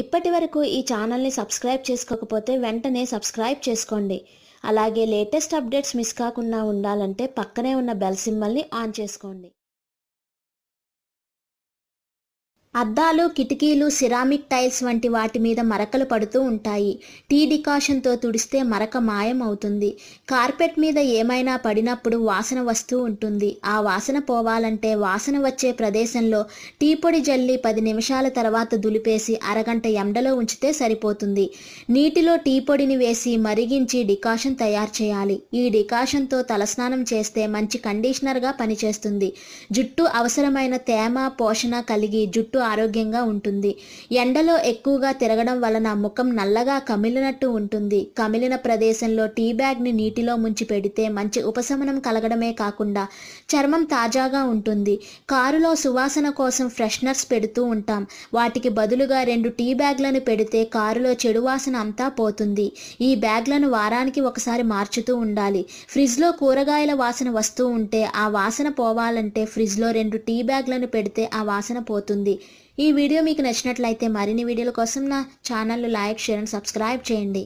ఇప్పటి వరకు ఈ ఛానల్ని సబ్స్క్రైబ్ చేసుకోకపోతే వెంటనే సబ్స్క్రైబ్ చేసుకోండి అలాగే లేటెస్ట్ అప్డేట్స్ మిస్ కాకుండా ఉండాలంటే పక్కనే ఉన్న బెల్ సింబల్ని ఆన్ చేసుకోండి అద్దాలు కిటికీలు సిరామిక్ టైల్స్ వంటి వాటి మీద మరకలు పడుతూ ఉంటాయి టీ డికాషన్తో తుడిస్తే మరక మాయం అవుతుంది కార్పెట్ మీద ఏమైనా పడినప్పుడు వాసన వస్తూ ఉంటుంది ఆ వాసన పోవాలంటే వాసన వచ్చే ప్రదేశంలో టీ పొడి జల్లి పది నిమిషాల తర్వాత దులిపేసి అరగంట ఎండలో ఉంచితే సరిపోతుంది నీటిలో టీ పొడిని వేసి మరిగించి డికాషన్ తయారు చేయాలి ఈ డికాషన్తో తలస్నానం చేస్తే మంచి కండిషనర్గా పనిచేస్తుంది జుట్టు అవసరమైన తేమ పోషణ కలిగి జుట్టు ఆరోగ్యంగా ఉంటుంది ఎండలో ఎక్కువగా తిరగడం వలన ముఖం నల్లగా కమిలినట్టు ఉంటుంది కమిలిన ప్రదేశంలో టీ బ్యాగ్ని నీటిలో ముంచి పెడితే మంచి ఉపశమనం కలగడమే కాకుండా చర్మం తాజాగా ఉంటుంది కారులో సువాసన కోసం ఫ్రెషనర్స్ పెడుతూ ఉంటాం వాటికి బదులుగా రెండు టీ బ్యాగ్లను పెడితే కారులో చెడు వాసన అంతా పోతుంది ఈ బ్యాగ్లను వారానికి ఒకసారి మార్చుతూ ఉండాలి ఫ్రిడ్జ్లో కూరగాయల వాసన వస్తూ ఉంటే ఆ వాసన పోవాలంటే ఫ్రిడ్జ్లో రెండు టీ బ్యాగ్లను పెడితే ఆ వాసన పోతుంది ఈ వీడియో మీకు నచ్చినట్లయితే మరిన్ని వీడియోల కోసం నా ఛానల్ను లైక్ షేర్ అండ్ సబ్స్క్రైబ్ చేయండి